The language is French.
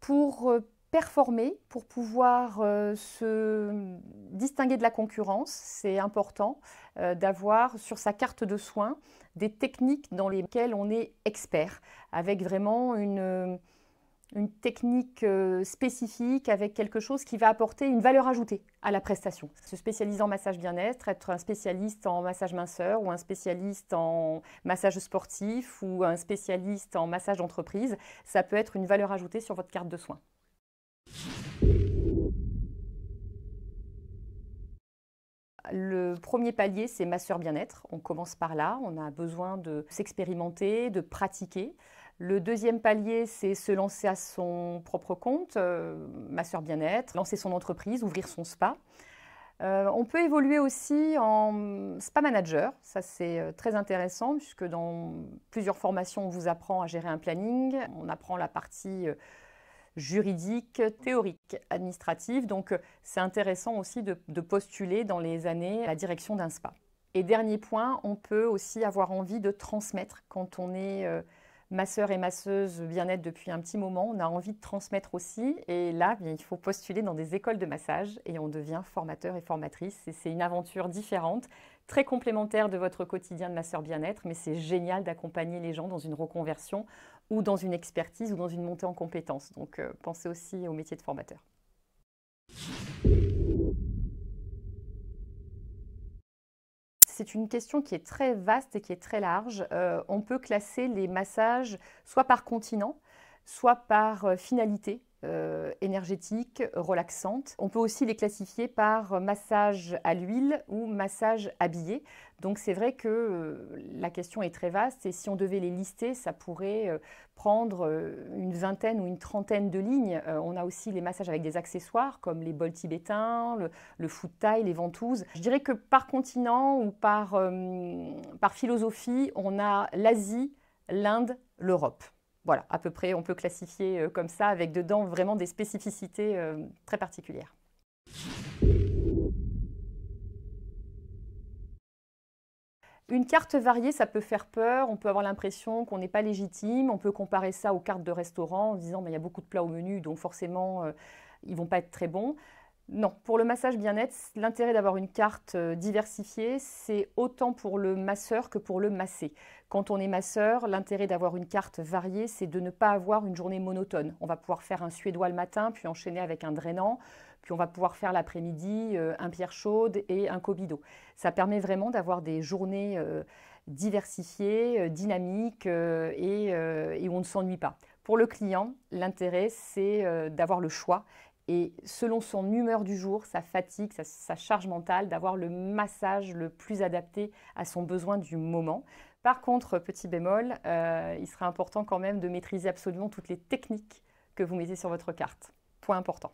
Pour euh, performer, pour pouvoir euh, se distinguer de la concurrence, c'est important euh, d'avoir sur sa carte de soins des techniques dans lesquelles on est expert, avec vraiment une une technique euh, spécifique avec quelque chose qui va apporter une valeur ajoutée à la prestation. Se spécialiser en massage bien-être, être un spécialiste en massage minceur ou un spécialiste en massage sportif ou un spécialiste en massage d'entreprise, ça peut être une valeur ajoutée sur votre carte de soins. Le premier palier, c'est masseur bien-être. On commence par là. On a besoin de s'expérimenter, de pratiquer. Le deuxième palier, c'est se lancer à son propre compte, euh, ma soeur bien-être, lancer son entreprise, ouvrir son spa. Euh, on peut évoluer aussi en spa manager, ça c'est euh, très intéressant puisque dans plusieurs formations on vous apprend à gérer un planning, on apprend la partie juridique, théorique, administrative, donc c'est intéressant aussi de, de postuler dans les années la direction d'un spa. Et dernier point, on peut aussi avoir envie de transmettre quand on est Masseur et masseuse bien-être depuis un petit moment, on a envie de transmettre aussi. Et là, il faut postuler dans des écoles de massage et on devient formateur et formatrice. Et c'est une aventure différente, très complémentaire de votre quotidien de masseur bien-être, mais c'est génial d'accompagner les gens dans une reconversion ou dans une expertise ou dans une montée en compétences. Donc euh, pensez aussi au métier de formateur. c'est une question qui est très vaste et qui est très large. Euh, on peut classer les massages soit par continent, soit par euh, finalité. Euh, énergétiques, relaxantes. On peut aussi les classifier par massage à l'huile ou massage habillé. Donc c'est vrai que euh, la question est très vaste et si on devait les lister, ça pourrait euh, prendre une vingtaine ou une trentaine de lignes. on a aussi les massages avec des accessoires comme les bols tibétains, le, le foot les ventouses. Je dirais que par continent ou par philosophie, on a l'Asie, l'Inde, l'Europe. Voilà, à peu près, on peut classifier euh, comme ça, avec dedans vraiment des spécificités euh, très particulières. Une carte variée, ça peut faire peur, on peut avoir l'impression qu'on n'est pas légitime, on peut comparer ça aux cartes de restaurant en disant mais ben, il y a beaucoup de plats au menu, donc forcément ils euh, ils vont pas être très bons. Non, pour le massage bien-être, l'intérêt d'avoir une carte euh, diversifiée, c'est autant pour le masseur que pour le massé. Quand on est masseur, l'intérêt d'avoir une carte variée, c'est de ne pas avoir une journée monotone. On va pouvoir faire un suédois le matin, puis enchaîner avec un drainant, puis on va pouvoir faire l'après-midi euh, un pierre chaude et un cobido. Ça permet vraiment d'avoir des journées euh, diversifiées, dynamiques et, où on ne s'ennuie pas. Pour le client, l'intérêt, c'est d'avoir le choix et selon son humeur du jour, sa fatigue, sa, charge mentale, d'avoir le massage le plus adapté à son besoin du moment. Par contre, petit bémol, euh, il sera important quand même de maîtriser absolument toutes les techniques que vous mettez sur votre carte. Point important.